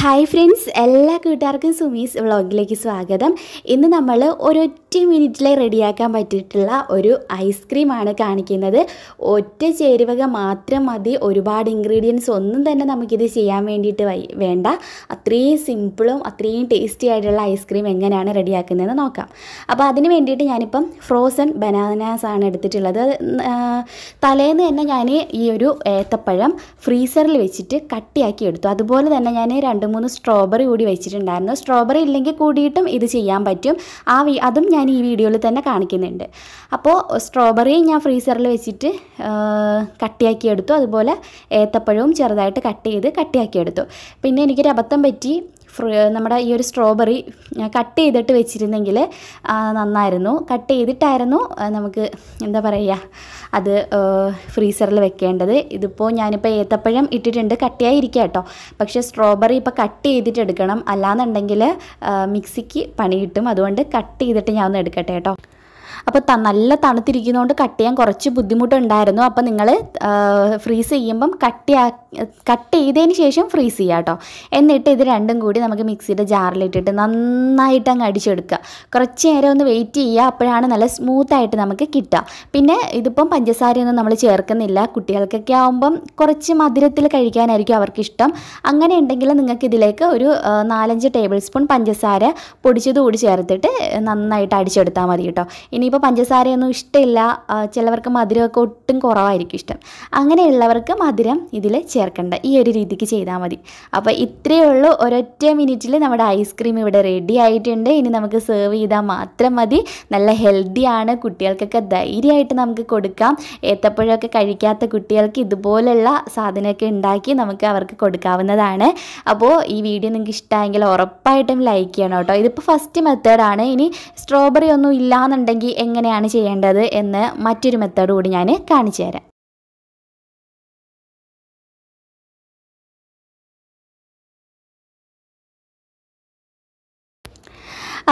hi friends എല്ലാ കൂട്ടുകാർക്കും സുമീസ് വ്ളോഗിലേക്ക് സ്വാഗതം ഇന്ന് നമ്മൾ ഒരു ഫിഫ്റ്റീൻ മിനിറ്റിൽ റെഡിയാക്കാൻ പറ്റിയിട്ടുള്ള ഒരു ഐസ്ക്രീമാണ് കാണിക്കുന്നത് ഒറ്റ ചേരുവക മാത്രം മതി ഒരുപാട് ഇൻഗ്രീഡിയൻസ് ഒന്നും തന്നെ നമുക്കിത് ചെയ്യാൻ വേണ്ടിയിട്ട് വേണ്ട അത്രയും സിമ്പിളും അത്രയും ടേസ്റ്റി ആയിട്ടുള്ള ഐസ്ക്രീം എങ്ങനെയാണ് റെഡിയാക്കുന്നതെന്ന് നോക്കാം അപ്പോൾ അതിന് വേണ്ടിയിട്ട് ഞാനിപ്പം ഫ്രോസൺ ബനാനാസ് ആണ് എടുത്തിട്ടുള്ളത് തലേന്ന് തന്നെ ഞാൻ ഈ ഒരു ഏത്തപ്പഴം ഫ്രീസറിൽ വെച്ചിട്ട് കട്ടിയാക്കി എടുത്തു അതുപോലെ തന്നെ ഞാൻ രണ്ട് മൂന്ന് സ്ട്രോബെറി കൂടി വെച്ചിട്ടുണ്ടായിരുന്നു സ്ട്രോബെറി ഇല്ലെങ്കിൽ കൂടിയിട്ടും ഇത് ചെയ്യാൻ പറ്റും ആ അതും ഞാൻ ഞാൻ ഈ വീഡിയോയിൽ തന്നെ കാണിക്കുന്നുണ്ട് അപ്പോൾ സ്ട്രോബെറി ഞാൻ ഫ്രീസറിൽ വെച്ചിട്ട് കട്ടിയാക്കിയെടുത്തു അതുപോലെ ഏത്തപ്പഴവും ചെറുതായിട്ട് കട്ട് ചെയ്ത് കട്ടിയാക്കിയെടുത്തു പിന്നെ എനിക്കൊരു അബദ്ധം പറ്റി നമ്മുടെ ഈ ഒരു സ്ട്രോബെറി കട്ട് ചെയ്തിട്ട് വെച്ചിരുന്നെങ്കിൽ നന്നായിരുന്നു കട്ട് ചെയ്തിട്ടായിരുന്നു നമുക്ക് എന്താ പറയുക അത് ഫ്രീസറിൽ വെക്കേണ്ടത് ഇതിപ്പോൾ ഞാനിപ്പോൾ ഏത്തപ്പഴം ഇട്ടിട്ടുണ്ട് കട്ടിയായിരിക്കുക കേട്ടോ പക്ഷേ സ്ട്രോബെറി ഇപ്പോൾ കട്ട് ചെയ്തിട്ട് എടുക്കണം അല്ലാന്നുണ്ടെങ്കിൽ മിക്സിക്ക് പണി കിട്ടും അതുകൊണ്ട് കട്ട് ചെയ്തിട്ട് ഞാൻ എടുക്കട്ടെ കേട്ടോ അപ്പോൾ നല്ല തണുത്തിരിക്കുന്നതുകൊണ്ട് കട്ട് ചെയ്യാൻ കുറച്ച് ബുദ്ധിമുട്ടുണ്ടായിരുന്നു അപ്പോൾ നിങ്ങൾ ഫ്രീസ് ചെയ്യുമ്പം കട്ടിയാ കട്ട് ചെയ്തതിന് ശേഷം ഫ്രീസ് ചെയ്യുക കേട്ടോ എന്നിട്ട് ഇത് രണ്ടും കൂടി നമുക്ക് മിക്സിയുടെ ജാറിലിട്ടിട്ട് നന്നായിട്ട് അങ്ങ് അടിച്ചെടുക്കുക കുറച്ച് നേരം ഒന്ന് വെയിറ്റ് ചെയ്യുക അപ്പോഴാണ് നല്ല സ്മൂത്തായിട്ട് നമുക്ക് കിട്ടുക പിന്നെ ഇതിപ്പം പഞ്ചസാരയൊന്നും നമ്മൾ ചേർക്കുന്നില്ല കുട്ടികൾക്കൊക്കെ ആകുമ്പം കുറച്ച് മധുരത്തിൽ കഴിക്കാനായിരിക്കും അവർക്കിഷ്ടം അങ്ങനെ ഉണ്ടെങ്കിൽ നിങ്ങൾക്ക് ഇതിലേക്ക് ഒരു നാലഞ്ച് ടേബിൾ സ്പൂൺ പഞ്ചസാര പൊടിച്ചത് കൂടി ചേർത്തിട്ട് നന്നായിട്ട് അടിച്ചെടുത്താൽ മതി കേട്ടോ ഇനിയിപ്പോൾ ചിലപ്പോൾ പഞ്ചസാരയൊന്നും ഇഷ്ടമില്ല ചിലവർക്ക് മധുരമൊക്കെ ഒട്ടും കുറവായിരിക്കും ഇഷ്ടം അങ്ങനെയുള്ളവർക്ക് മധുരം ഇതിൽ ചേർക്കേണ്ട ഈ ഒരു രീതിക്ക് ചെയ്താൽ മതി അപ്പോൾ ഇത്രയേ ഉള്ളൂ ഒരൊറ്റ മിനിറ്റിൽ നമ്മുടെ ഐസ്ക്രീം ഇവിടെ റെഡി ആയിട്ടുണ്ട് ഇനി നമുക്ക് സെർവ് ചെയ്താൽ മാത്രം മതി നല്ല ഹെൽത്തിയാണ് കുട്ടികൾക്കൊക്കെ ധൈര്യമായിട്ട് നമുക്ക് കൊടുക്കാം ഏത്തപ്പഴമൊക്കെ കഴിക്കാത്ത കുട്ടികൾക്ക് ഇതുപോലുള്ള സാധനമൊക്കെ ഉണ്ടാക്കി നമുക്ക് അവർക്ക് കൊടുക്കാവുന്നതാണ് അപ്പോൾ ഈ വീഡിയോ നിങ്ങൾക്ക് ഇഷ്ടമായെങ്കിൽ ഉറപ്പായിട്ടും ലൈക്ക് ചെയ്യണം കേട്ടോ ഇതിപ്പോൾ ഫസ്റ്റ് മെത്തേഡാണ് ഇനി സ്ട്രോബെറി ഒന്നും ഇല്ലാന്നുണ്ടെങ്കിൽ എങ്ങനെയാണ് ചെയ്യേണ്ടത് എന്ന് മറ്റൊരു മെത്തേഡ് കൂടി ഞാൻ കാണിച്ചു തരാം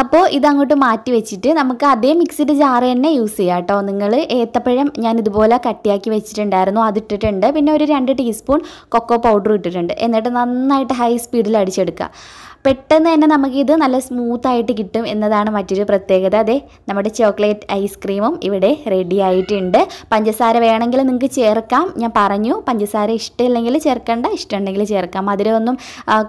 അപ്പോൾ ഇതങ്ങോട്ട് മാറ്റി വെച്ചിട്ട് നമുക്ക് അതേ മിക്സിയുടെ ജാറ് തന്നെ യൂസ് ചെയ്യാം കേട്ടോ നിങ്ങൾ ഏത്തപ്പഴം ഞാൻ ഇതുപോലെ കട്ടിയാക്കി വെച്ചിട്ടുണ്ടായിരുന്നു അതിട്ടിട്ടുണ്ട് പിന്നെ ഒരു രണ്ട് ടീസ്പൂൺ കൊക്കോ പൗഡർ ഇട്ടിട്ടുണ്ട് എന്നിട്ട് നന്നായിട്ട് ഹൈ സ്പീഡിൽ അടിച്ചെടുക്കുക പെട്ടെന്ന് തന്നെ നമുക്കിത് നല്ല സ്മൂത്തായിട്ട് കിട്ടും എന്നതാണ് മറ്റൊരു പ്രത്യേകത അതെ നമ്മുടെ ചോക്ലേറ്റ് ഐസ്ക്രീമും ഇവിടെ റെഡി ആയിട്ടുണ്ട് പഞ്ചസാര വേണമെങ്കിൽ നിങ്ങൾക്ക് ചേർക്കാം ഞാൻ പറഞ്ഞു പഞ്ചസാര ഇഷ്ടമില്ലെങ്കിൽ ചേർക്കണ്ട ഇഷ്ടമുണ്ടെങ്കിൽ ചേർക്കാം മധുരമൊന്നും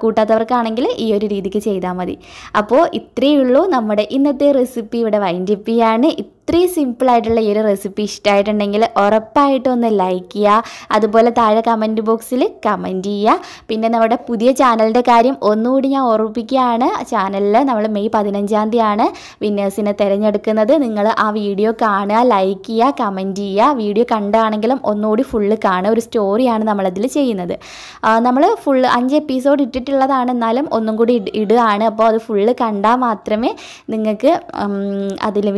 കൂട്ടാത്തവർക്കാണെങ്കിൽ ഈ ഒരു രീതിക്ക് ചെയ്താൽ മതി അപ്പോൾ ഇത്രയേ ഉള്ളൂ ഉള്ളൂ നമ്മുടെ ഇന്നത്തെ റെസിപ്പി ഇവിടെ വൈൻഡപ്പ് ചെയ്യാണ് ഇത്രയും സിമ്പിളായിട്ടുള്ള ഈ ഒരു റെസിപ്പി ഇഷ്ടമായിട്ടുണ്ടെങ്കിൽ ഉറപ്പായിട്ടൊന്ന് ഒന്ന് ലൈക്ക് ചെയ്യുക അതുപോലെ താഴെ കമൻറ്റ് ബോക്സിൽ കമൻറ്റ് ചെയ്യുക പിന്നെ നമ്മുടെ പുതിയ ചാനലിൻ്റെ കാര്യം ഒന്നുകൂടി ഞാൻ ഓർമ്മിപ്പിക്കുകയാണ് ചാനലിൽ നമ്മൾ മെയ് പതിനഞ്ചാം തീയതിയാണ് വിന്നേഴ്സിനെ തിരഞ്ഞെടുക്കുന്നത് നിങ്ങൾ ആ വീഡിയോ കാണുക ലൈക്ക് ചെയ്യുക കമൻറ്റ് ചെയ്യുക വീഡിയോ കണ്ടാണെങ്കിലും ഒന്നുകൂടി ഫുള്ള് കാണുക ഒരു സ്റ്റോറിയാണ് നമ്മളതിൽ ചെയ്യുന്നത് നമ്മൾ ഫുള്ള് അഞ്ച് എപ്പിസോഡ് ഇട്ടിട്ടുള്ളതാണ് എന്നാലും ഒന്നും കൂടി ഇടുകയാണ് അപ്പോൾ അത് ഫുള്ള് കണ്ടാൽ മാത്രമേ നിങ്ങൾക്ക് അതിൽ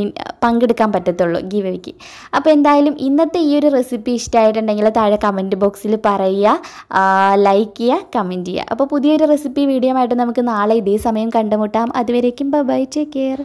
പങ്കെടുക്കാൻ എടുക്കാൻ പറ്റത്തുള്ളൂ ഗീവ് എവിക്ക് അപ്പോൾ എന്തായാലും ഇന്നത്തെ ഈ ഒരു റെസിപ്പി ഇഷ്ടമായിട്ടുണ്ടെങ്കിൽ താഴെ കമൻറ്റ് ബോക്സിൽ പറയുക ലൈക്ക് ചെയ്യുക കമൻറ്റ് ചെയ്യുക അപ്പോൾ പുതിയൊരു റെസിപ്പി വീഡിയോ ആയിട്ട് നമുക്ക് നാളെ ഇതേ സമയം കണ്ടുമുട്ടാം അതുവരേക്കും ബൈ ടേക്ക് കെയർ